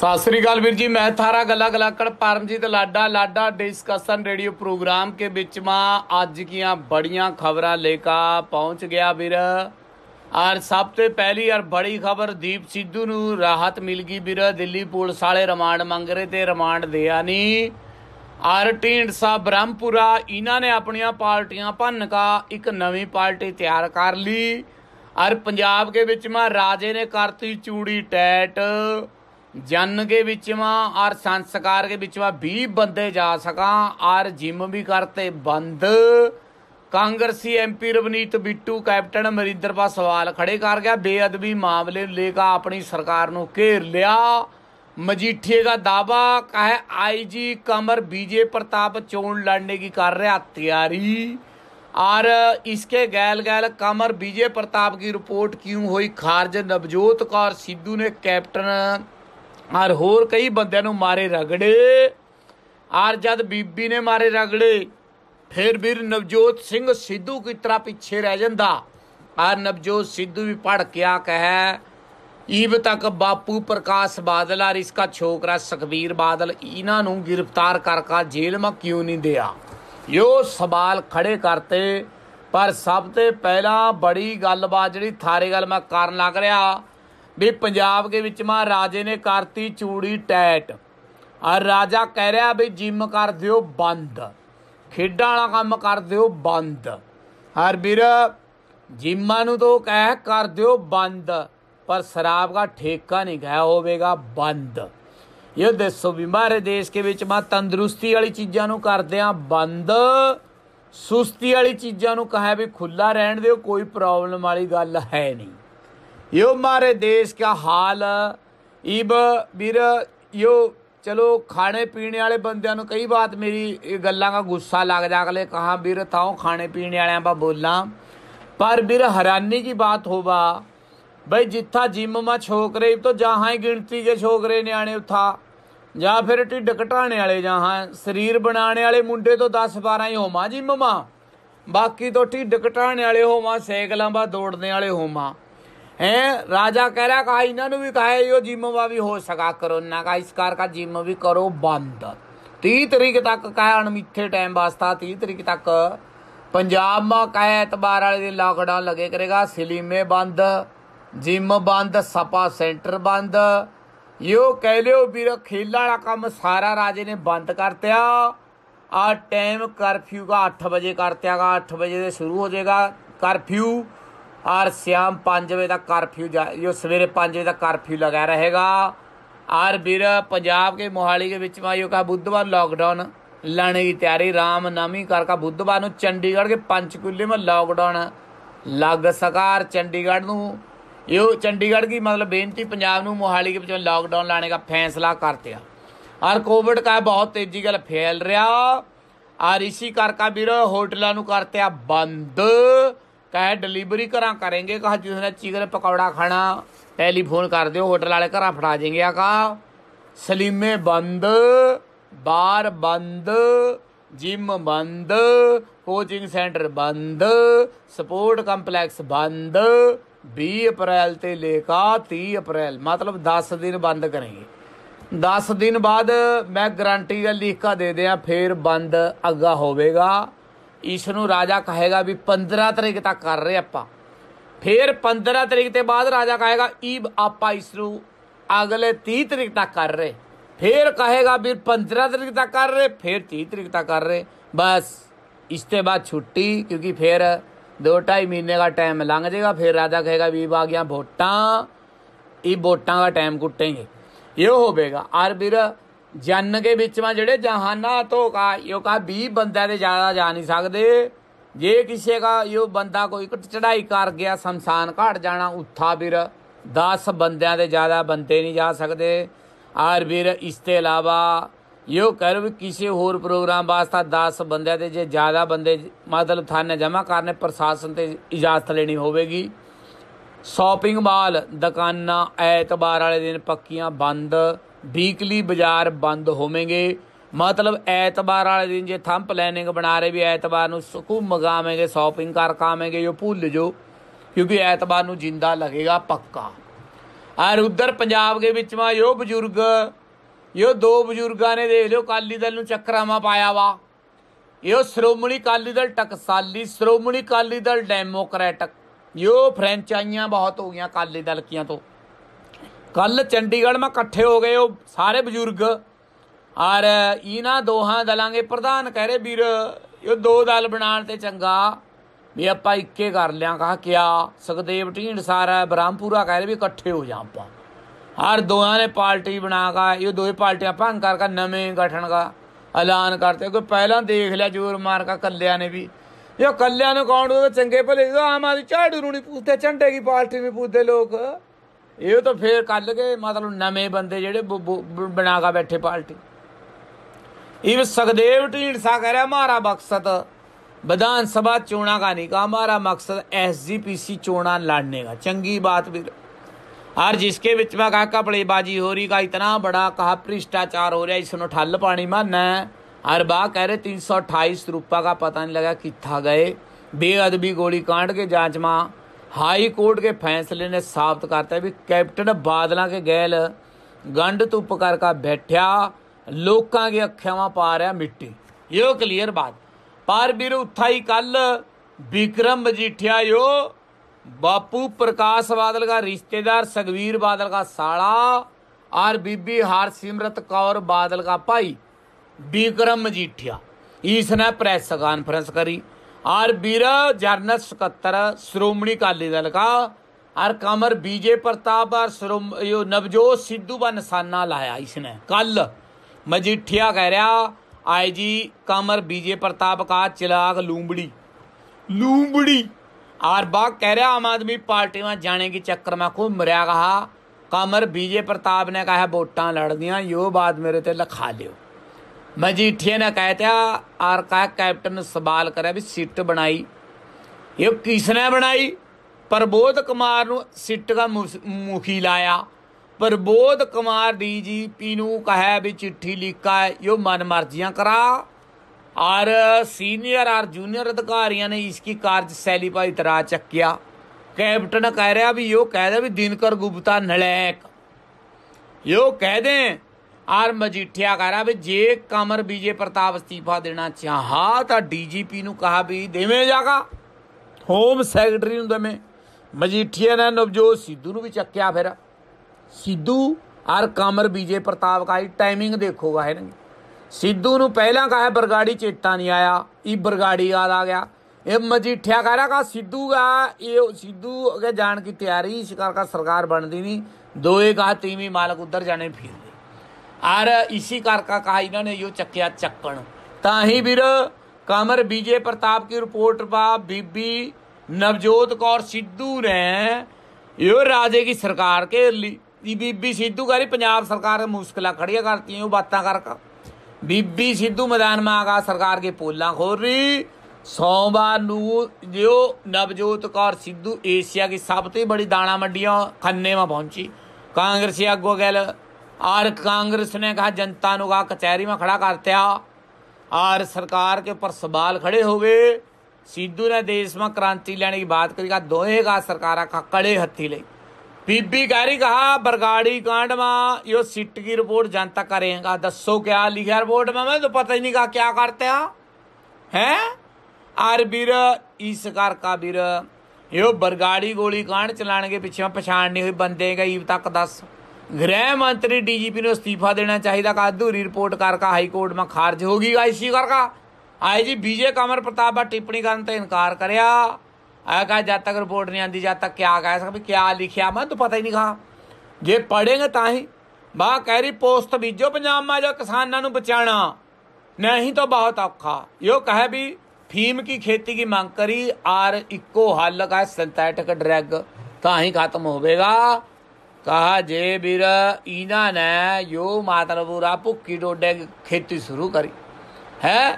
ਸਤਿ ਸ੍ਰੀ ਅਕਾਲ ਵੀਰ ਜੀ ਮੈਂ ਥਾਰਾ ਗੱਲਾ ਗਲਾਕੜ ਪਰਮਜੀਤ ਲਾਡਾ ਲਾਡਾ ਡਿਸਕਸ਼ਨ ਰੇਡੀਓ ਪ੍ਰੋਗਰਾਮ ਕੇ ਵਿੱਚ ਮਾ ਅੱਜ ਕੀਆਂ ਬੜੀਆਂ ਖਬਰਾਂ ਲੈ ਕੇ ਪਹੁੰਚ ਗਿਆ ਵੀਰ ਔਰ ਸਭ ਤੋਂ ਪਹਿਲੀ ਔਰ ਬੜੀ ਖਬਰ ਦੀਪ ਸਿੱਧੂ ਨੂੰ ਰਾਹਤ ਮਿਲ ਗਈ ਵੀਰ ਦਿੱਲੀ ਪੁਲਿਸ ਵਾਲੇ ਰਿਮਾਂਡ ਮੰਗ ਰਹੇ ਤੇ ਰਿਮਾਂਡ ਦਿਆ ਨਹੀਂ ਔਰ ਸਾ ਬ੍ਰਹਮਪੁਰਾ ਇਹਨਾਂ ਨੇ ਆਪਣੀਆਂ ਪਾਰਟੀਆਂ ਭੰਨ ਕਾ ਇੱਕ ਨਵੀਂ ਪਾਰਟੀ ਤਿਆਰ ਕਰ ਲਈ ਔਰ ਪੰਜਾਬ ਦੇ ਵਿੱਚ ਮਾ ਰਾਜੇ ਨੇ ਕਰਤੀ ਚੂੜੀ ਟੈਟ ਜਨ ਕੇ ਵਿੱਚਵਾ ਔਰ ਸੰਸਕਾਰ ਕੇ ਵਿੱਚਵਾ 20 ਬੰਦੇ ਜਾ ਸਕਾਂ ਔਰ ਜਿਮ ਵੀ ਕਰਤੇ ਬੰਦ ਕਾਂਗਰਸੀ ਐਮਪੀ ਰਵਨੀਤ ਬਿੱਟੂ ਕੈਪਟਨ ਅਮਰਿੰਦਰ ਪਾ ਸਵਾਲ ਖੜੇ ਕਰ ਗਿਆ ਬੇਅਦਬੀ ਮਾਮਲੇ ਲੈ ਕੇ ਆਪਣੀ ਸਰਕਾਰ ਨੂੰ ਘੇਰ ਲਿਆ ਮਜੀਠੀਏ ਦਾ ਦਾਵਾ ਕਹੇ ਆਈਜੀ ਕਮਰ ਬੀਜੇ ਪ੍ਰਤਾਪ ਚੋਣ ਲੜਨੇ ਦੀ ਕਰ ਰਿਹਾ ਤਿਆਰੀ ਔਰ ਇਸਕੇ ਗੈਲ ਗੈਲ ਕਮਰ ਬੀਜੇ ਪ੍ਰਤਾਪ ਦੀ ਰਿਪੋਰਟ ਕਿਉਂ ਹੋਈ ਖਾਰਜ ਨਵਜੋਤ ਕੌਰ ਸਿੱਧੂ ਨੇ ਕੈਪਟਨ ਔਰ ਹੋਰ ਕਈ ਬੰਦਿਆਂ ਨੂੰ ਮਾਰੇ ਰਗੜੇ ਔਰ ਜਦ ਬੀਬੀ ਨੇ ਮਾਰੇ ਰਗੜੇ ਫਿਰ ਵੀਰ ਨਵਜੋਤ ਸਿੰਘ ਸਿੱਧੂ ਕੀ ਤਰ੍ਹਾਂ ਪਿੱਛੇ ਰਹਿ ਜਾਂਦਾ ਔਰ ਨਵਜੋਤ ਸਿੱਧੂ ਵੀ ਪੜ ਕੇ ਆ ਕਹੇ ਈਬ ਤੱਕ ਬਾਪੂ ਪ੍ਰਕਾਸ਼ ਬਾਦਲ ਔਰ ਇਸਕਾ ਛੋਕਰਾ ਸੁਖਵੀਰ ਬਾਦਲ ਇਹਨਾਂ ਨੂੰ ਗ੍ਰਿਫਤਾਰ ਕਰਕੇ ਜੇਲ੍ਹ ਮਾ ਕਿਉਂ ਨਹੀਂ ਦਿਆ ਯੋ ਸਵਾਲ ਖੜੇ ਕਰਤੇ ਪਰ ਸਭ ਤੋਂ ਪਹਿਲਾਂ ਬੜੀ ਗੱਲਬਾਤ ਜਿਹੜੀ ਥਾਰੇ ਗੱਲ ਮੈਂ ਕਰਨ ਲੱਗ ਰਿਹਾ ਵੀ ਪੰਜਾਬ ਦੇ ਵਿੱਚ में ਨੇ ने ਚੂੜੀ ਟੈਟ ਆ ਰਾਜਾ ਕਹਿ ਰਿਹਾ ਵੀ ਜਿੰਮ ਕਰ ਦਿਓ ਬੰਦ ਖੇਡਾਂ ਵਾਲਾ ਕੰਮ ਕਰ ਦਿਓ ਬੰਦ ਹਰ ਵੀਰ ਜਿੰਮਾਂ ਨੂੰ ਤੋਂ ਕਹਿ ਕਰ ਦਿਓ ਬੰਦ ਪਰ ਸ਼ਰਾਬ ਦਾ ਠੇਕਾ ਨਹੀਂ ਗਿਆ ਹੋਵੇਗਾ ਬੰਦ ਇਹ ਦੱਸੋ ਬਿਮਾਰੇ ਦੇਸ਼ ਦੇ ਵਿੱਚ ਮਾ ਤੰਦਰੁਸਤੀ ਵਾਲੀ ਚੀਜ਼ਾਂ ਨੂੰ ਕਰਦੇ ਆ ਬੰਦ ਸੁਸਤੀ ਵਾਲੀ ਚੀਜ਼ਾਂ ਨੂੰ ਕਹੇ ਵੀ ਖੁੱਲਾ ਰਹਿਣ ਦਿਓ ਕੋਈ ਪ੍ਰੋਬਲਮ ਵਾਲੀ ਗੱਲ ਹੈ ਨਹੀਂ यो हमारे देश का हाल इब ਵੀਰ यो ਚਲੋ ਖਾਣੇ ਪੀਣੇ ਵਾਲੇ ਬੰਦਿਆਂ ਨੂੰ ਕਈ ਬਾਤ ਮੇਰੀ ਇਹ ਗੱਲਾਂ ਦਾ ਗੁੱਸਾ ਲੱਗ ਜਾ ਅਗਲੇ ਕਹਾ ਵੀਰ ਤਾਉ ਖਾਣੇ ਪੀਣੇ ਵਾਲਿਆਂ ਬਾ ਬੋਲਾਂ ਪਰ ਵੀਰ ਹੈਰਾਨੀ ਦੀ ਬਾਤ ਹੋਵਾ ਬਈ ਜਿੱਥਾ ਜਿਮ ਮਾ ਛੋਕਰੇ ਤੋ ਜਹਾਂ ਗਿਣਤੀ ਦੇ ਛੋਕਰੇ ਨਿਆਣੇ ਉਥਾ ਜਾਂ ਫਿਰ ਢਿੱਡ ਘਟਾਣੇ ਵਾਲੇ ਜਹਾਂ ਸਰੀਰ ਬਣਾਣੇ ਵਾਲੇ ਮੁੰਡੇ ਤੋਂ 10 12 ਹੀ ਹੋਮਾ ਜਿਮ ਮਾ ਬਾਕੀ ਤੋਂ ਢਿੱਡ ਘਟਾਣੇ ਵਾਲੇ ਹੋਮਾ ਸੈਕਲਾਂ ਬਾ ਦੌੜਨੇ ਵਾਲੇ ਹੋਮਾ ਹੈ ਰਾਜਾ ਕਹਿ ਰਿਹਾ कहा ਇਹਨਾਂ ਨੂੰ ਵੀ यो ਜੋ ਜਿੰਮਵਾ ਵੀ ਹੋ ਸਕਾ ਕਰੋਨਾ कहा ਇਸ ਕਾਰ का ਜਿੰਮ ਵੀ ਕਰੋ ਬੰਦ 30 ਤਰੀਕ ਤੱਕ ਕਹਿਣ ਮਿੱਥੇ ਟਾਈਮ ਵਾਸਤਾ 30 ਤਰੀਕ ਤੱਕ ਪੰਜਾਬ ਮਾ ਕਹੇ ਇਤਬਾਰ ਵਾਲੇ ਦਿਨ ਲਾਕਡਾਊਨ ਲਗੇ ਕਰੇਗਾ ਸਲੀਮੇ ਬੰਦ ਜਿੰਮ ਬੰਦ ਸਪਾ ਸੈਂਟਰ ਬੰਦ ਯੋ ਕਹਿ ਲਿਓ ਵੀਰ ਖੇਲਾ ਵਾਲਾ ਕੰਮ ਸਾਰਾ ਰਾਜੇ ਨੇ ਬੰਦ ਕਰਤਿਆ ਆ ਟਾਈਮ ਕਰਫਿਊ ਦਾ 8 ਵਜੇ ਕਰਤਿਆਗਾ 8 ਵਜੇ ਦੇ ਸ਼ੁਰੂ ਹੋ ਜਾਏਗਾ ਕਰਫਿਊ और शाम पाँच बजे तक कर्फ्यू जो सवेरे पाँच बजे तक कर्फ्यू लगा रहेगा और फिर पंजाब के मोहाली के बीच में यो का बुधवार लॉकडाउन लाने की तैयारी रामनवमी कर का बुधवार चंडीगढ़ के पंचकुले में लॉकडाउन ਲੱਗ ਸਕਾਰ ਚੰਡੀਗੜ੍ਹ ਨੂੰ ਇਹ ਚੰਡੀਗੜ੍ਹ ਦੀ ਮਤਲਬ ਬੇਨਤੀ ਪੰਜਾਬ ਨੂੰ ਮੋਹਾਲੀ ਦੇ ਵਿੱਚ ਲਾਕਡਾਊਨ ਲਾਣੇ ਦਾ ਫੈਸਲਾ ਕਰਤਿਆ ਔਰ ਕੋਵਿਡ ਕਾ ਬਹੁਤ ਤੇਜ਼ੀ ਨਾਲ ਫੈਲ ਰਿਹਾ ਔਰ ਇਸੀ ਕਰਕੇ ਵੀਰ ਹੋਟਲਾਂ ਨੂੰ ਕਰਤਿਆ ਬੰਦ ਕਹੇ ਡਿਲੀਵਰੀ ਕਰਾਂ ਕਰਾਂਗੇ ਕਹਾ ਜਿਸ ਨੇ ਚਿਕਨ ਪਕੌੜਾ ਖਾਣਾ ਟੈਲੀਫੋਨ ਕਰ ਦਿਓ ਹੋਟਲ ਵਾਲੇ ਘਰਾਂ ਫੜਾ ਜਾਣਗੇ ਆ ਕਾ ਸਲੀਮੇ ਬੰਦ ਬਾਰ ਬੰਦ ਜਿਮ ਬੰਦ ਕੋਚਿੰਗ ਸੈਂਟਰ ਬੰਦ ਸਪੋਰਟ ਕੰਪਲੈਕਸ ਬੰਦ 20 ਅਪ੍ਰੈਲ ਤੇ ਲੈ ਕੇ 30 ਅਪ੍ਰੈਲ ਮਤਲਬ 10 ਦਿਨ ਬੰਦ ਕਰਾਂਗੇ 10 ਦਿਨ ਬਾਅਦ ਮੈਂ ਗਾਰੰਟੀ ਦਾ ਲੀਕਾ ਦੇ ਦਿਆਂ ਫੇਰ ਬੰਦ ਅੱਗਾ ਹੋਵੇਗਾ ਇਸ ਨੂੰ ਰਾਜਾ ਕਹੇਗਾ ਵੀ 15 ਤਰੀਕ ਤੱਕ ਕਰ ਰਹੇ ਆਪਾਂ ਫਿਰ 15 ਤਰੀਕ ਤੇ ਬਾਅਦ ਰਾਜਾ ਕਹੇਗਾ ਈਬ ਆਪਾਂ ਇਸ ਨੂੰ ਅਗਲੇ 30 ਤਰੀਕ ਤੱਕ ਕਰ ਰਹੇ ਫਿਰ ਕਹੇਗਾ ਵੀ 15 ਤਰੀਕ ਤੱਕ ਕਰ ਰਹੇ ਫਿਰ 30 ਤਰੀਕ ਤੱਕ ਕਰ ਰਹੇ ਬਸ ਇਸ ਤੇ ਬਾਅਦ ਛੁੱਟੀ ਕਿਉਂਕਿ ਫਿਰ 2.5 ਮਹੀਨੇ ਦਾ ਟਾਈਮ ਲੰਘ ਜਾਏਗਾ ਫਿਰ ਰਾਜਾ ਕਹੇਗਾ ਵੀ ਆ ਗਿਆ ਵੋਟਾਂ ਇਹ ਵੋਟਾਂ ਦਾ ਟਾਈਮ ਕੁੱਟੇਗੇ ਇਹ ਹੋਵੇਗਾ ਆਰ ਵੀਰ ਜੰਨ ਕੇ ਵਿੱਚ ਮਾ ਜਿਹੜੇ ਜਹਾਨਾ ਧੋਕਾ ਯੋ ਕਾ 20 ਬੰਦਿਆਂ ਦੇ ਜ਼ਿਆਦਾ ਜਾ ਨਹੀਂ ਸਕਦੇ ਜੇ ਕਿਸੇ ਦਾ ਯੋ ਬੰਦਾ ਕੋਈ ਚੜਾਈ ਕਰ ਗਿਆ ਸ਼ਮਸ਼ਾਨ ਘਾਟ ਜਾਣਾ ਉੱਥਾ ਵੀਰ 10 ਬੰਦਿਆਂ ਦੇ ਜ਼ਿਆਦਾ ਬੰਦੇ ਨਹੀਂ ਜਾ ਸਕਦੇ ਆਰ ਵੀਰ ਇਸ ਤੇ ਇਲਾਵਾ ਯੋ ਕਰਵ ਕਿਸੇ ਹੋਰ ਪ੍ਰੋਗਰਾਮ ਵਾਸਤਾ 10 ਬੰਦਿਆਂ ਦੇ ਜੇ ਜ਼ਿਆਦਾ ਬੰਦੇ ਮਤਲਬ ਥਾਣੇ ਜਮ੍ਹਾਂ ਕਰਨੇ ਪ੍ਰਸ਼ਾਸਨ ਤੇ ਇਜਾਜ਼ਤ ਲੈਣੀ ਹੋਵੇਗੀ ਸ਼ਾਪਿੰਗ ਮਾਲ ਦੁਕਾਨਾਂ ਐਤਵਾਰ ਵਾਲੇ ਦਿਨ ਪੱਕੀਆਂ ਬੰਦ ਵੀਕਲੀ ਬਾਜ਼ਾਰ ਬੰਦ ਹੋਵੇਂਗੇ ਮਤਲਬ ਐਤਵਾਰ ਵਾਲੇ ਦਿਨ ਜੇ ਥੰਪ ਪਲੈਨਿੰਗ ਬਣਾ ਰਹੇ ਵੀ ਐਤਵਾਰ ਨੂੰ ਸਕੂ ਮਗਾਵੇਂਗੇ ਸ਼ਾਪਿੰਗ ਕਰ ਕਾਵੇਂਗੇ ਇਹ ਭੁੱਲ ਜੋ ਕਿਉਂਕਿ ਐਤਵਾਰ ਨੂੰ ਜਿੰਦਾ ਲੱਗੇਗਾ ਪੱਕਾ ਔਰ ਉਧਰ ਪੰਜਾਬ ਦੇ ਵਿੱਚ ਮਾ ਇਹੋ ਬਜ਼ੁਰਗ ਇਹੋ ਦੋ ਬਜ਼ੁਰਗਾਂ ਨੇ ਦੇਖ ਲਿਓ ਕਾਲੀ ਦਲ ਨੂੰ ਚੱਕਰਾਵਾ ਪਾਇਆ ਵਾ ਯੋ ਸ਼੍ਰੋਮਣੀ ਕਾਲੀ ਦਲ ਟਕਸਾਲੀ ਸ਼੍ਰੋਮਣੀ ਕਾਲੀ ਦਲ ਡੈਮੋਕਰੈਟਿਕ ਇਹੋ ਫਰੈਂਚਾਈਆਂ ਬਹੁਤ ਹੋ ਗਈਆਂ ਕਾਲੀ ਦਲ ਕੀਆਂ ਤੋਂ ਕੱਲ ਚੰਡੀਗੜ੍ਹ ਮੈਂ ਇਕੱਠੇ ਹੋ ਗਏ ਉਹ ਸਾਰੇ ਬਜ਼ੁਰਗ ਔਰ ਇਹਨਾਂ ਦੋਹਾਂ ਦਲਾਂ ਦੇ ਪ੍ਰਧਾਨ ਕਹਿ ਰਹੇ ਵੀਰ ਇਹ ਦੋ ਦਲ ਬਣਾਉਣ ਤੇ ਚੰਗਾ ਵੀ ਆਪਾਂ ਇੱਕੇ ਕਰ ਲਿਆ ਕਹਾ ਕਿਆ ਸੁਖਦੇਵ ਢੀਂਡ ਸਾਰਾ ਬ੍ਰਹਮਪੁਰਾ ਕਹਿ ਰਹੇ ਵੀ ਇਕੱਠੇ ਹੋ ਜਾ ਆਪਾਂ ਹਰ ਦੋਹਾਂ ਨੇ ਪਾਰਟੀ ਬਣਾ ਕਾ ਇਹ ਦੋਏ ਪਾਰਟੀਆਂ ਭੰਗ ਕਰਕੇ ਕਾ ਨਵੇਂ ਗਠਨ ਦਾ ਐਲਾਨ ਕਰਤੇ ਕੋਈ ਪਹਿਲਾਂ ਦੇਖ ਲਿਆ ਜੋਰ ਮਾਰ ਕਾ ਕੱਲਿਆਂ ਨੇ ਵੀ ਇਹ ਕੱਲਿਆਂ ਨੂੰ ਕੌਣ ਦੋ ਚੰਗੇ ਭਲੇ ਆਮ ਆਦਮੀ ਝਾੜੂ ਨੂੰ ਨਹੀਂ ਪੁੱਛਦੇ ਝੰਡੇ ਦੀ ਪਾਰਟੀ ਵੀ ਪੁੱਛਦੇ ਲੋਕ ਇਹ ਤਾਂ ਫੇਰ ਕੱਲ ਗਏ ਮਤਲਬ ਨਵੇਂ ਬੰਦੇ ਜਿਹੜੇ ਬਣਾ ਕੇ ਬੈਠੇ ਪਾਰਟੀ ਇਹ ਸਖਦੇਵ ਢੀਂਡਸਾ ਕਹਿ ਰਿਹਾ ਮਾਰਾ ਮਕਸਦ ਵਿਧਾਨ ਸਭਾ ਚੋਣਾਂ ਦਾ ਨਹੀਂ ਕਹਾ ਮਾਰਾ ਮਕਸਦ ਐਸਜੀਪੀਸੀ ਚੋਣਾਂ ਲੜਨੇ ਦਾ ਚੰਗੀ ਬਾਤ ਵੀ ਹਰ ਜਿਸਕੇ ਵਿੱਚ ਮੈਂ ਕਹਾ ਕਪੜੇ ਬਾਜੀ ਹੋ ਰਹੀ ਕਾ ਇਤਨਾ ਬੜਾ ਕਹਾ ਪ੍ਰਿਸ਼ਟਾਚਾਰ ਹੋ ਰਿਹਾ ਇਸ ਨੂੰ ਠੱਲ ਪਾਣੀ ਮੰਨਾ ਹਰ ਬਾ ਕਹ ਰਹੇ 328 ਰੁਪਏ ਦਾ ਪਤਾ ਨਹੀਂ ਲੱਗਾ ਕਿੱਥਾ ਗਏ ਬੇਅਦਬੀ ਗੋਲੀ ਕਾਂਡ ਕੇ ਜਾਂਚ ਮਾ हाई कोर्ट के फैसले ने साबित करता भी कैप्टन बादलों के गैल गंढ धुप कर का बैठा लोगों के अख्याव पा रहा मिट्टी यो क्लीयर बात पर भीर उथाई कल बिक्रम मजिठिया यो बापू प्रकाश बादल का रिश्तेदार सगवीर बादल का साला और बीबी हरसिमरत कौर बादल का भाई बिक्रम मजिठिया इसने प्रेस कॉन्फ्रेंस करी ਆਰ ਬੀਰਾ ਜਰਨਲ 77 ਸ਼੍ਰੋਮਣੀ ਕਾਲੀ ਦਲ ਕਾ ਆਰ ਕਮਰ ਬੀਜੇ ਪ੍ਰਤਾਪ ਆਰ ਸ਼੍ਰੋਮ ਇਹ ਨਵਜੋਤ ਸਿੱਧੂ ਬਨ ਨਿਸ਼ਾਨਾ ਲਾਇਆ ਇਸਨੇ ਕੱਲ ਮਜੀਠਿਆ ਕਹਿ ਰਿਹਾ ਆਈਜੀ ਕਮਰ ਬੀਜੇ ਪ੍ਰਤਾਪ ਕਾ ਚਲਾਗ ਲੂੰਬੜੀ ਲੂੰਬੜੀ ਆਰ ਬਾ ਕਹਿ ਰਿਆ ਆਮ ਆਦਮੀ ਪਾਰਟੀ में ਜਾਣੇ ਕੀ ਚੱਕਰ ਮਾ ਕੋ ਮਰਿਆ ਕਹਾ ਕਮਰ ਬੀਜੇ ਪ੍ਰਤਾਪ ਨੇ ਕਹਾ ਵੋਟਾਂ ਲੜਦੀਆਂ ਯੋ ਬਾਦ ਮੇਰੇ ਤੇ ਲਖਾ ਲਿਓ ਮਜੀਠੀਆ ਨੇ ਕਹਿਤਾ ਆਰਕਾ ਕੈਪਟਨ ਨੇ ਸਵਾਲ ਕਰਿਆ ਵੀ ਸਿੱਟ ਬਣਾਈ ਇਹ ਕਿਸ ਨੇ ਬਣਾਈ ਪ੍ਰਬੋਧ ਕੁਮਾਰ ਨੂੰ ਸਿੱਟ ਦਾ ਮੁਖੀ ਲਾਇਆ ਪ੍ਰਬੋਧ ਕੁਮਾਰ ਡੀਜੀਪੀ ਨੂੰ ਕਹੇ ਵੀ ਚਿੱਠੀ ਲਿਖਾ ਮਨ ਮਨਮਰਜ਼ੀਆਂ ਕਰਾ ਔਰ ਸੀਨੀਅਰ और ਜੂਨੀਅਰ ਅਧਿਕਾਰੀਆਂ ਨੇ ਇਸ ਕੀ ਕਾਰਜ इतराज चकिया कैप्टन कह रहा भी यो कह दे ਵੀ ਦਿਨਕਰ ਗੁਪਤਾ ਨਲੈਕ ਇਹ कह दें ਆਰ ਮਜੀਠਿਆ ਕਹ ਰਿਹਾ ਵੀ ਜੇ ਕਮਰ ਬੀਜੇ ਪ੍ਰਤਾਪ ਅਸਤੀਫਾ ਦੇਣਾ ਚਾਹਾ ਤਾਂ ਡੀਜੀਪੀ ਨੂੰ ਕਹਾ ਵੀ ਦੇਵੇਂ ਜਾਗਾ ਹੋਮ ਸੈਕਟਰੀ ਨੂੰ ਦੇਵੇਂ ਮਜੀਠਿਆ ਨੇ ਨਵਜੋਤ ਸਿੱਧੂ ਨੂੰ ਵੀ ਚੱਕਿਆ ਫਿਰ ਸਿੱਧੂ ਔਰ ਕਮਰ ਬੀਜੇ ਪ੍ਰਤਾਪ ਕਾਈ ਟਾਈਮਿੰਗ ਦੇਖੋਗਾ ਹੈ ਨਾ ਸਿੱਧੂ ਨੂੰ ਪਹਿਲਾਂ ਕਹਾ ਬਰਗਾੜੀ ਚੇਟਾ ਨਹੀਂ ਆਇਆ ਇਹ ਬਰਗਾੜੀ ਯਾਦ ਆ ਗਿਆ ਇਹ ਮਜੀਠਿਆ ਕਹ ਰਿਹਾ ਕਾ ਸਿੱਧੂ ਆ ਇਹ ਸਿੱਧੂ ਅਗੇ ਜਾਣ ਕੀ ਤਿਆਰੀ ਸਰਕਾਰ ਕਰਕੇ ਸਰਕਾਰ ਬਣਦੀ ਨਹੀਂ ਦੋਏ ਕਾ ਤੀਵੀਂ ਮਾਲਕ ਉੱਧਰ ਜਾਣੇ ਫਿਰ ਕਾ ਕਾ ਇਹਨਾਂ ਨੇ कहा ਚੱਕਿਆ ਚੱਕਣ ਤਾਂ ਹੀ ਵੀਰ ਕਮਰ ਬੀਜੇ ਪ੍ਰਤਾਪ ਕੀ ਰਿਪੋਰਟ रिपोर्ट ਬੀਬੀ ਨਵਜੋਤ ਕੌਰ ਸਿੱਧੂ ਨੇ ने ਰਾਜੇ ਦੀ ਸਰਕਾਰ ਕੇ के ਬੀਬੀ ਸਿੱਧੂ ਕਰੀ ਪੰਜਾਬ ਸਰਕਾਰ ਮੁਸ਼ਕਲਾਂ ਖੜੀਆਂ ਕਰਤੀ ਉਹ ਬਾਤਾਂ ਕਰ ਬੀਬੀ ਸਿੱਧੂ ਮੈਦਾਨ ਮਾ ਆਗਾ ਸਰਕਾਰ ਕੇ ਪੋਲਾਂ ਖੋਰੀ ਰਹੀ ਸੋਮਵਾਰ ਨੂੰ ਜੋ ਨਵਜੋਤ ਕੌਰ ਸਿੱਧੂ ਏਸ਼ੀਆ ਕੀ ਸਭ ਤੋਂ ਬੜੀ ਦਾਣਾ ਮੰਡੀਆਂ ਖੰਨੇ ਮਾ ਪਹੁੰਚੀ ਕਾਂਗਰਸੀ ਆਗੂ ਗੈਲ और कांग्रेस ने कहा जनता नु कचहरी में खड़ा करते और सरकार के ऊपर सवाल खड़े हो गए सिद्धू ने देश में क्रांति लेने की बात करी कहा दोहे का सरकार का कड़े हथी ले बीबी कारी कहा बरगाड़ी कांड में यो सीट की रिपोर्ट जनता करेगा दसो क्या लिखा रिपोर्ट में मैं तो पता ही नहीं कहा क्या करते हैं हैं आर बीर ई सरकार का बीर यो बरगाड़ी गोली कांड चलाने के पीछे में पछाण नहीं हुई बंदे गई तक दस ਗ੍ਰਹਿ गृह मंत्री डीजीपी ने इस्तीफा देना चाहिए का अधूरी रिपोर्ट कारका हाईकोर्ट में खारिज होगी आईसी करका ਆਏ ਜੀ ਬੀਜੇ ਕਮਰ ਪ੍ਰਤਾਪ ਬਾ ਟਿੱਪਣੀ ਕਰਨ ਤੇ ਇਨਕਾਰ ਕਰਿਆ ਆ ਕਾ ਜਦ ਤੱਕ ਰਿਪੋਰਟ ਨਹੀਂ ਆਂਦੀ ਜਦ ਤੱਕ ਕਿਆ ਕਹਿ ਸਕਦਾ ਵੀ ਕਿਆ ਲਿਖਿਆ ਮੈਂ ਤੂੰ ਪਤਾ ਹੀ ਨਹੀਂ ਖਾ ਜੇ ਪੜੇਗਾ ਤਾਂ ਹੀ ਬਾ ਕਹਿ ਰਹੀ ਪੋਸਟ ਬੀਜੋ ਪੰਜਾਬ ਮਾ ਜੋ ਕਿਸਾਨਾਂ ਨੂੰ ਬਚਾਣਾ ਨਹੀਂ ਤਾਂ ਬਹੁਤ ਔਖਾ ਯੋ ਕਹੇ ਵੀ ਫੀਮ ਕੀ ਖੇਤੀ ਕੀ ਮੰਗ ਕਰੀ ਆਰ ਇੱਕੋ ਹੱਲ ਕਾ ਸਿੰਥੈਟਿਕ ਡਰੈਗ ਤਾਂ ਹੀ ਖਤਮ ਹੋਵੇਗਾ ਕਹਾ ਜੇ ਬਿਰ ਇਨਾ ਨੇ ਯੋ ਮਾਤਲਬੂਰਾ ਭੁੱਕੀ ਡੋਡੇ ਖੇਤੀ ਸ਼ੁਰੂ ਕਰੀ ਹੈ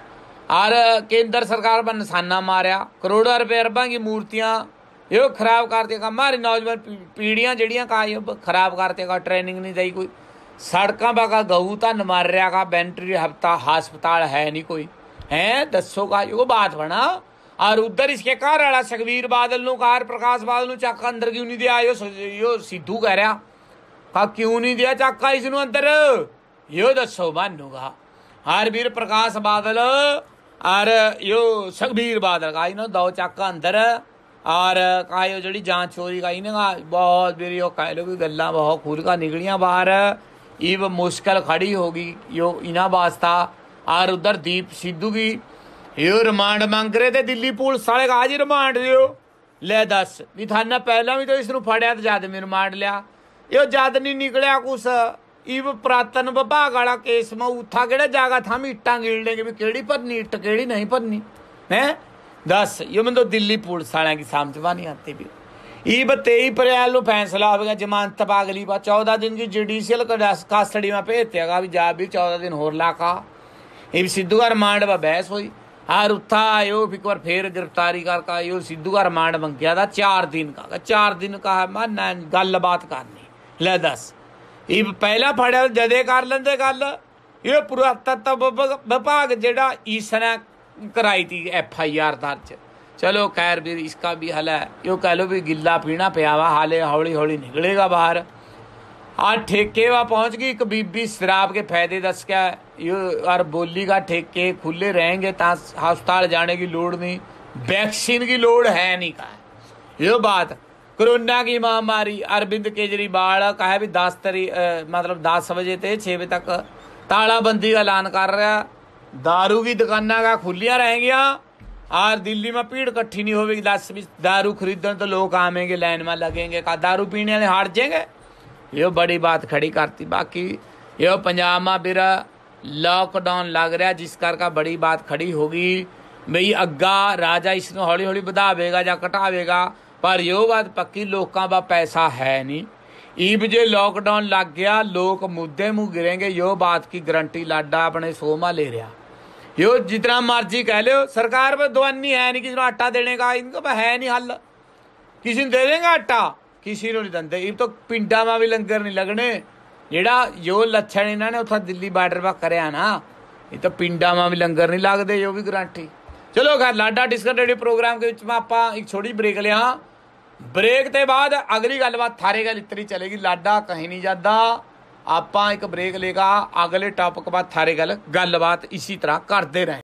ਔਰ ਕੇਂਦਰ ਸਰਕਾਰ ਬਨ ਨਿਸ਼ਾਨਾ ਮਾਰਿਆ ਕਰੋੜਾਂ ਰੁਪਏ ਅਰਬਾਂ ਦੀ ਮੂਰਤੀਆਂ ਇਹੋ ਖਰਾਬ ਕਰਦੇ ਕਾ ਮਾਰੀ ਨੌਜਵਾਨ ਪੀੜੀਆਂ ਜਿਹੜੀਆਂ ਕਾ ਖਰਾਬ ਕਰਦੇ ਕਾ ਟ੍ਰੇਨਿੰਗ ਨਹੀਂ ਦਈ ਕੋਈ ਸੜਕਾਂ ਬਾਗਾ ਗਊ ਤਾਂ ਰਿਆ ਕਾ ਬੈਂਟਰੀ ਹਫਤਾ ਹਸਪਤਾਲ ਹੈ ਨਹੀਂ ਕੋਈ ਹੈ ਦੱਸੋ ਕਾ ਇਹੋ ਬਾਤ ਬਣਾ ਔਰ ਉਧਰ ਇਸ ਕੇ ਘਰ ਵਾਲਾ ਸੁਖਵੀਰ ਬਾਦਲ ਨੂੰ ਕਾਰ ਪ੍ਰਕਾਸ਼ ਬਾਦਲ ਨੂੰ ਚੱਕ ਅੰਦਰ ਕਿਉਂ ਨਹੀਂ ਦਿਆ ਇਹ ਸਿੱਧੂ ਕਹਿ ਰਿਹਾ ਕਾ ਕਿਉਂ ਨਹੀਂ ਦਿਆ ਚੱਕਾ ਇਸ ਨੂੰ ਅੰਦਰ ਇਹ ਦੱਸੋ ਮੰਨੂਗਾ ਹਰ ਵੀਰ ਪ੍ਰਕਾਸ਼ ਬਾਦਲ ਔਰ ਇਹ ਸੁਖਵੀਰ ਬਾਦਲ ਕਾ ਇਹਨੂੰ ਦੋ ਚੱਕ ਅੰਦਰ ਔਰ ਕਾ ਇਹ ਜਿਹੜੀ ਜਾਂ ਚੋਰੀ ਕਾ ਇਹਨਾਂ ਬਹੁਤ ਵੀਰ ਇਹ ਕਹਿ ਲੋ ਗੱਲਾਂ ਬਹੁਤ ਖੁਰਕਾ ਨਿਕਲੀਆਂ ਬਾਹਰ ਇਹ ਮੁਸ਼ਕਲ ਖੜੀ ਹੋ ਗਈ ਇਹ ਇਹਨਾਂ ਵਾਸਤਾ ਔਰ ਉਧਰ ਦੀਪ ਸਿੱਧੂ ਵੀ ਇਹ ਰਿਮਾਂਡ ਮੰਗ ਰਹੇ ਤੇ ਦਿੱਲੀ ਪੁਲਿਸ ਵਾਲੇ ਕਾ ਜੀ ਰਿਮਾਂਡ ਦਿਓ ਲੈ ਦੱਸ ਵੀ ਥਾਣਾ ਪਹਿਲਾਂ ਵੀ ਤਾਂ ਇਸ ਨੂੰ ਫੜਿਆ ਤੇ ਜਦ ਮੈਨੂੰ ਰਿਮਾਂਡ ਲਿਆ ਇਹ ਜਦ ਨਹੀਂ ਨਿਕਲਿਆ ਕੁਛ ਇਹ ਪ੍ਰਾਤਨ ਵਿਭਾਗ ਵਾਲਾ ਕੇਸ ਮਾ ਉਥਾ ਕਿਹੜਾ ਜਾਗਾ ਥਾਂ ਮਿੱਟਾਂ ਗਿਣ ਲੇਗੇ ਵੀ ਕਿਹੜੀ ਭਰਨੀ ਇੱਟ ਕਿਹੜੀ ਨਹੀਂ ਭਰਨੀ ਹੈ ਦੱਸ ਇਹ ਮੈਨੂੰ ਦਿੱਲੀ ਪੁਲਿਸ ਵਾਲਿਆਂ ਦੀ ਸਮਝਵਾ ਨਹੀਂ ਆਤੀ ਵੀ ਈਬ 23 ਪ੍ਰਿਆਲ ਨੂੰ ਫੈਸਲਾ ਗਿਆ ਜ਼ਮਾਨਤ ਪਾ ਬਾ 14 ਦਿਨ ਦੀ ਜੁਡੀਸ਼ੀਅਲ ਕਸਟਡੀ ਮਾ ਭੇਜ ਵੀ ਜਾ ਵੀ 14 ਦਿਨ ਹੋਰ ਲਾਕਾ ਇਹ ਸਿੱਧੂ ਘਰ ਮਾਂਡ ਬਾ ਬਹਿਸ ਹੋਈ ਹਰ ਉੱਥਾ ਆਇਓ ਇੱਕ ਵਾਰ ਫੇਰ ਗ੍ਰਿਫਤਾਰੀ ਕਰਕੇ ਆਇਓ ਸਿੱਧੂ ਘਰ ਰਿਮਾਂਡ ਮੰਗਿਆ ਦਾ 4 ਦਿਨ ਕਾ 4 ਦਿਨ ਹੈ ਮੈਂ ਨਾ ਬਾਤ ਕਰਨੀ ਲੈ ਦੱਸ ਇਹ ਪਹਿਲਾ ਫੜਿਆ ਜਦੇ ਕਰ ਲੈਂਦੇ ਗੱਲ ਇਹ ਪੂਰਾ ਵਿਭਾਗ ਜਿਹੜਾ ਈਸਨਾ ਕਰਾਈ ਤੀ ਐਫ ਆਈ ਆਰ ਦਰਜ ਚਲੋ ਖੈਰ ਵੀ ਇਸਕਾ ਵੀ ਹਲ ਹੈ ਇਹ ਕਹ ਲੋ ਵੀ ਗਿੱਲਾ ਪੀਣਾ ਪਿਆਵਾ ਹਾਲੇ ਹੌਲੀ ਹੌਲੀ ਨਿਕਲੇਗਾ ਬਾਹਰ ਆ ਠੇਕੇ ਵਾ ਪਹੁੰਚ ਗਈ ਇੱਕ ਬੀਬੀ ਸ਼ਰਾਬ ਕੇ ਫਾਇਦੇ ਦੱਸ ਕੇ ਯਾਰ ਬੋਲੀ ਦਾ ਠੇਕੇ ਖੁੱਲੇ ਰਹਿਣਗੇ ਤਾਂ ਹਸਪਤਾਲ ਜਾਣੇ ਦੀ ਲੋੜ ਨਹੀਂ ਵੈਕਸੀਨ ਦੀ ਲੋੜ ਹੈ ਨਹੀਂ ਕਾ ਇਹ ਬਾਤ ਕਰੋਨਾ ਦੀ ਮਹਾਮਾਰੀ ਅਰਵਿੰਦ ਕੇਜਰੀਵਾਲ ਕਹੇ ਵੀ 10 ਤਰੀ ਮਤਲਬ 10 ਵਜੇ ਤੇ 6 ਵਜੇ ਤੱਕ ਤਾਲਾਬੰਦੀ ਐਲਾਨ ਕਰ ਰਿਹਾ दारू ਦੀ ਦੁਕਾਨਾਂ ਦਾ ਖੁੱਲੀਆਂ ਰਹਿਣਗੀਆਂ ਆਰ ਦਿੱਲੀ ਮਾ ਪੀੜ ਇਕੱਠੀ ਨਹੀਂ ਹੋਵੇਗੀ ਦੱਸ ਵੀ दारू ਖਰੀਦਣ ਤੋਂ ਲੋਕ ਆਵੇਂਗੇ ਲਾਈਨ ਮਾ ਲਗेंगे ਕਾ दारू ਪੀਣ ਵਾਲੇ ਹਟ ਜਾਗੇ ਇਹ ਬੜੀ ਬਾਤ ਖੜੀ ਕਰਤੀ ਬਾਕੀ ਇਹ ਪੰਜਾਬ ਮਾ ਵੀਰਾ ਲਾਕਡਾਊਨ ਲੱਗ ਰਿਹਾ ਜਿਸ ਕਰਕੇ ਬੜੀ ਬਾਤ ਖੜੀ ਹੋ ਗਈ ਬਈ ਅੱਗਾ ਰਾਜਾ ਇਸ ਨੂੰ ਹੌਲੀ ਹੌਲੀ ਵਧਾਵੇਗਾ ਜਾਂ ਘਟਾਵੇਗਾ ਪਰ ਇਹੋ ਬਾਤ ਪੱਕੀ ਲੋਕਾਂ ਦਾ ਪੈਸਾ ਹੈ ਨਹੀਂ ਈਬ ਜੇ ਲਾਕਡਾਊਨ ਲੱਗ ਗਿਆ ਲੋਕ ਮੁੱਦੇ ਮੂ ਗਿਰੇਗੇ ਇਹੋ ਬਾਤ ਕੀ ਗਰੰਟੀ ਲਾਡਾ ਆਪਣੇ ਸੋਮਾ ਲੈ ਰਿਹਾ ਇਹ ਜਿਤਨਾ ਮਰਜ਼ੀ ਕਹਿ ਲਿਓ ਸਰਕਾਰ ਵਿੱਚ ਦਵਾਨੀ ਹੈ ਨਹੀਂ ਕਿਸ ਨੂੰ ਆਟਾ ਦੇਣੇ ਦਾ ਇਨਕਮ ਹੈ ਨਹੀਂ ਹੱਲ ਕਿਸੇ ਨੂੰ ਦੇ ਦੇਗਾ ਆਟਾ ਕਿਸੇ ਨੂੰ ਨਹੀਂ ਦਿੰਦੇ ਇਹ ਤਾਂ ਪਿੰਡਾਂ ਮਾ ਵੀ ਲੰਗਰ ਨਹੀਂ ਲੱਗਣੇ ਜਿਹੜਾ ਜੋ ਲੱਛਣ ਇਹਨਾਂ ਨੇ ਉੱਥੇ ਦਿੱਲੀ ਬਾਰਡਰ ਵਾ ਕਰਿਆ ਨਾ ਇਹ ਤਾਂ ਪਿੰਡਾਂ 'ਮਾ ਵੀ ਲੰਗਰ ਨਹੀਂ ਲੱਗਦੇ ਜੋ ਵੀ ਗਰੰਟੀ ਚਲੋ ਘਰ ਲਾਡਾ ਡਿਸਕਟ ਪ੍ਰੋਗਰਾਮ ਦੇ ਵਿੱਚ ਮੈਂ ਆਪਾਂ ਇੱਕ ਛੋਟੀ ਬ੍ਰੇਕ ਲਿਆ ਬ੍ਰੇਕ ਤੇ ਬਾਅਦ ਅਗਲੀ ਗੱਲਬਾਤ ਥਾਰੇ ਗੱਲ ਇਤਰੀ ਚਲੇਗੀ ਲਾਡਾ ਕਹੀ ਨਹੀਂ ਜਾਂਦਾ ਆਪਾਂ ਇੱਕ ਬ੍ਰੇਕ ਲੇਗਾ ਅਗਲੇ ਟਾਪਿਕ ਬਾਅਦ ਥਾਰੇ ਗੱਲ ਗੱਲਬਾਤ ਇਸੇ ਤਰ੍ਹਾਂ ਕਰਦੇ ਰਹੇ